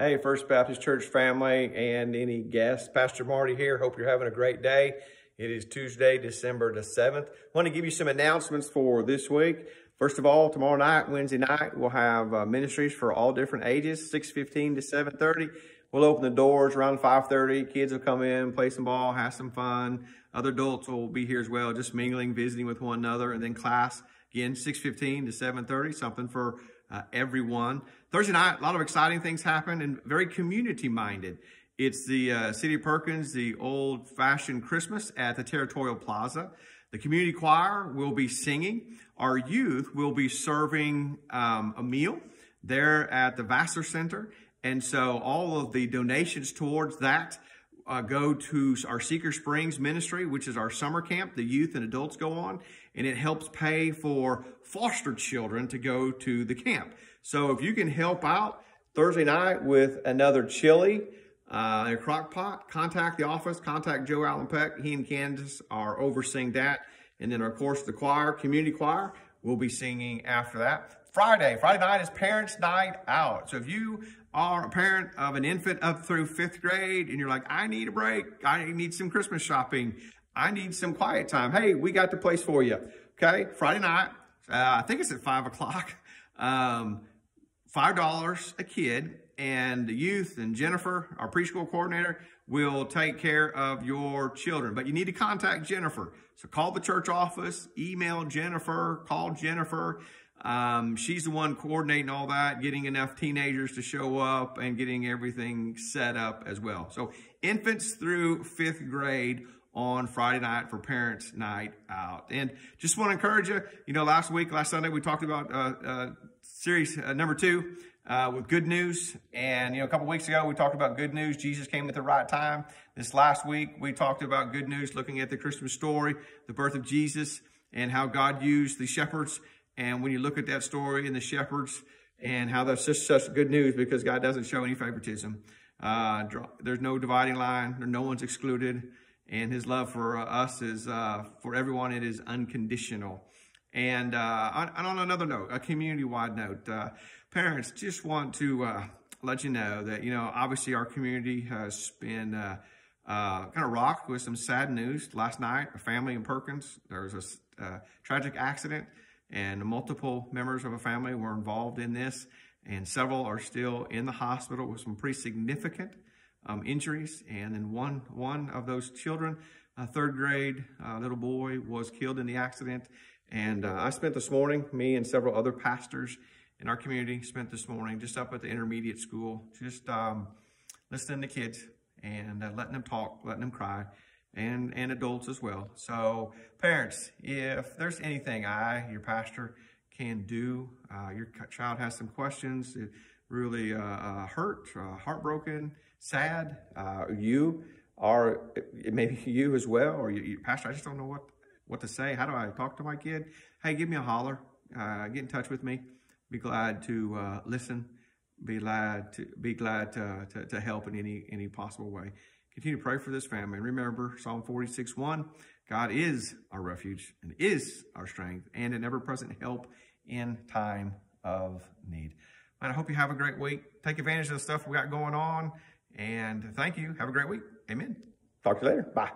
Hey, First Baptist Church family and any guests, Pastor Marty here. Hope you're having a great day. It is Tuesday, December the 7th. I want to give you some announcements for this week. First of all, tomorrow night, Wednesday night, we'll have uh, ministries for all different ages, 6.15 to 7.30. We'll open the doors around 5.30. Kids will come in, play some ball, have some fun. Other adults will be here as well, just mingling, visiting with one another. And then class, again, 6.15 to 7.30, something for uh, everyone. Thursday night, a lot of exciting things happen and very community minded. It's the uh, City of Perkins, the old fashioned Christmas at the Territorial Plaza. The community choir will be singing. Our youth will be serving um, a meal there at the Vassar Center. And so all of the donations towards that uh, go to our Seeker Springs ministry, which is our summer camp the youth and adults go on, and it helps pay for foster children to go to the camp. So if you can help out Thursday night with another chili uh, and a crock pot, contact the office, contact Joe Allen Peck. He and Candace are overseeing that. And then, of course, the choir, community choir, will be singing after that. Friday. Friday night is parents' night out. So if you are a parent of an infant up through fifth grade and you're like, I need a break, I need some Christmas shopping, I need some quiet time. Hey, we got the place for you. Okay, Friday night, uh, I think it's at five o'clock. Um, $5 a kid and the youth and Jennifer, our preschool coordinator, will take care of your children. But you need to contact Jennifer. So call the church office, email Jennifer, call Jennifer, um, she's the one coordinating all that, getting enough teenagers to show up and getting everything set up as well. So infants through fifth grade on Friday night for parents night out. And just want to encourage you, you know, last week, last Sunday, we talked about uh, uh, series uh, number two uh, with good news. And, you know, a couple weeks ago, we talked about good news. Jesus came at the right time. This last week, we talked about good news, looking at the Christmas story, the birth of Jesus, and how God used the shepherds and when you look at that story and the shepherds and how that's just such good news because God doesn't show any favoritism. Uh, there's no dividing line. No one's excluded. And his love for us is, uh, for everyone, it is unconditional. And, uh, on, another note, a community-wide note, uh, parents just want to uh, let you know that, you know, obviously our community has been uh, kind of rocked with some sad news. Last night, a family in Perkins, there was a tragic accident and multiple members of a family were involved in this, and several are still in the hospital with some pretty significant um, injuries. And then one, one of those children, a third grade uh, little boy, was killed in the accident. And uh, I spent this morning, me and several other pastors in our community spent this morning just up at the intermediate school, just um, listening to kids and uh, letting them talk, letting them cry, and, and adults as well. So parents, if there's anything I, your pastor, can do, uh, your child has some questions, really uh, uh, hurt, uh, heartbroken, sad, uh, you are, maybe you as well, or you, you, pastor, I just don't know what, what to say. How do I talk to my kid? Hey, give me a holler. Uh, get in touch with me. Be glad to listen. Be glad to be glad to, to, to help in any any possible way. Continue to pray for this family. And remember Psalm 46, 1, God is our refuge and is our strength and an ever-present help in time of need. And I hope you have a great week. Take advantage of the stuff we got going on. And thank you. Have a great week. Amen. Talk to you later. Bye.